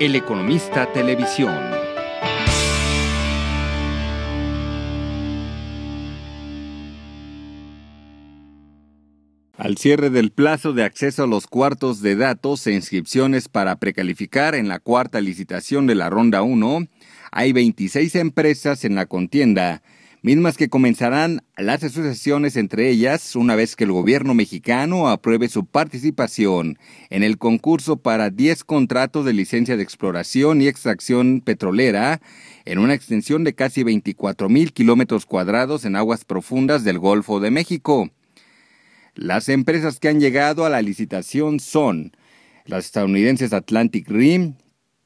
El Economista Televisión. Al cierre del plazo de acceso a los cuartos de datos e inscripciones para precalificar en la cuarta licitación de la Ronda 1, hay 26 empresas en la contienda mismas que comenzarán las asociaciones entre ellas una vez que el gobierno mexicano apruebe su participación en el concurso para 10 contratos de licencia de exploración y extracción petrolera en una extensión de casi 24 mil kilómetros cuadrados en aguas profundas del Golfo de México. Las empresas que han llegado a la licitación son las estadounidenses Atlantic Rim,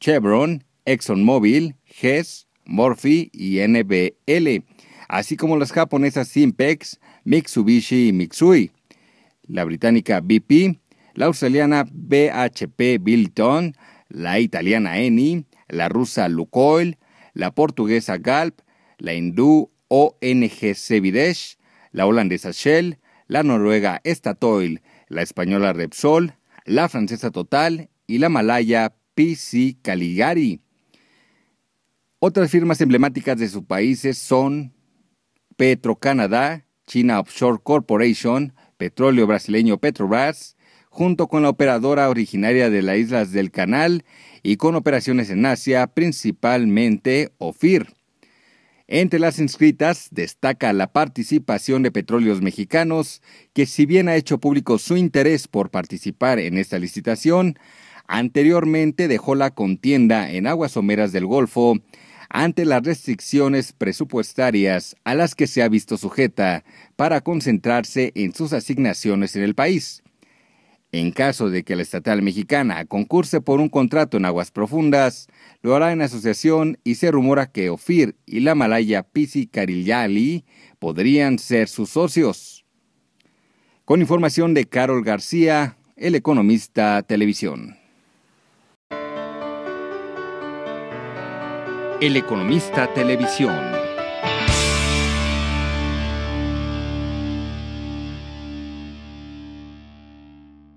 Chevron, ExxonMobil, Hess, Morphy y NBL así como las japonesas Simpex, Mitsubishi y Mitsui, la británica BP, la australiana BHP Bilton, la italiana Eni, la rusa Lukoil, la portuguesa Galp, la hindú ONG Sevidesh, la holandesa Shell, la noruega Statoil, la española Repsol, la francesa Total y la malaya PC Caligari. Otras firmas emblemáticas de sus países son Petro Canadá, China Offshore Corporation, Petróleo Brasileño Petrobras, junto con la operadora originaria de las Islas del Canal y con operaciones en Asia, principalmente OFIR. Entre las inscritas destaca la participación de Petróleos Mexicanos, que si bien ha hecho público su interés por participar en esta licitación, anteriormente dejó la contienda en aguas someras del Golfo ante las restricciones presupuestarias a las que se ha visto sujeta para concentrarse en sus asignaciones en el país. En caso de que la estatal mexicana concurse por un contrato en aguas profundas, lo hará en asociación y se rumora que Ofir y la malaya Pisi Carillali podrían ser sus socios. Con información de Carol García, El Economista Televisión. El Economista Televisión.